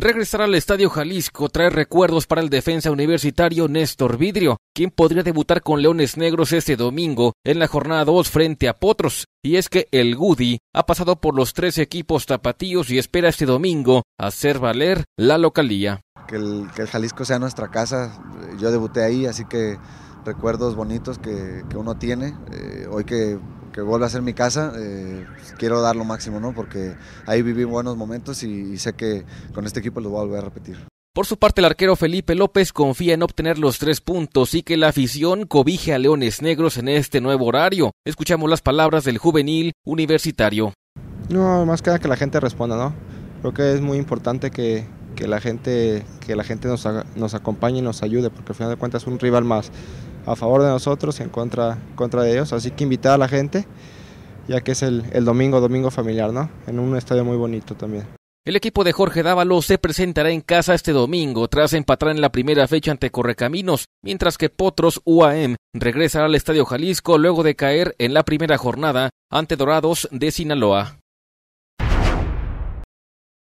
Regresar al Estadio Jalisco trae recuerdos para el defensa universitario Néstor Vidrio, quien podría debutar con Leones Negros este domingo en la jornada 2 frente a Potros. Y es que el Goody ha pasado por los tres equipos tapatíos y espera este domingo hacer valer la localía. Que el, Jalisco sea nuestra casa, yo debuté ahí, así que recuerdos bonitos que, uno tiene. Eh, hoy que que vuelva a ser mi casa, eh, pues, quiero dar lo máximo, ¿no? Porque ahí viví buenos momentos y, sé que con este equipo lo voy a volver a repetir. Por su parte, el arquero Felipe López confía en obtener los tres puntos y que la afición cobije a Leones Negros en este nuevo horario. Escuchamos las palabras del juvenil universitario. No, más queda que la gente responda, ¿no? Creo que es muy importante que, la gente, que la gente nos, nos acompañe y nos ayude, porque al final de cuentas es un rival más a favor de nosotros y en contra, contra de ellos. Así que invitar a la gente, ya que es el, el domingo, domingo familiar, ¿no? En un estadio muy bonito también. El equipo de Jorge Dávalo se presentará en casa este domingo tras empatar en la primera fecha ante Correcaminos, mientras que Potros UAM regresará al Estadio Jalisco luego de caer en la primera jornada ante Dorados de Sinaloa.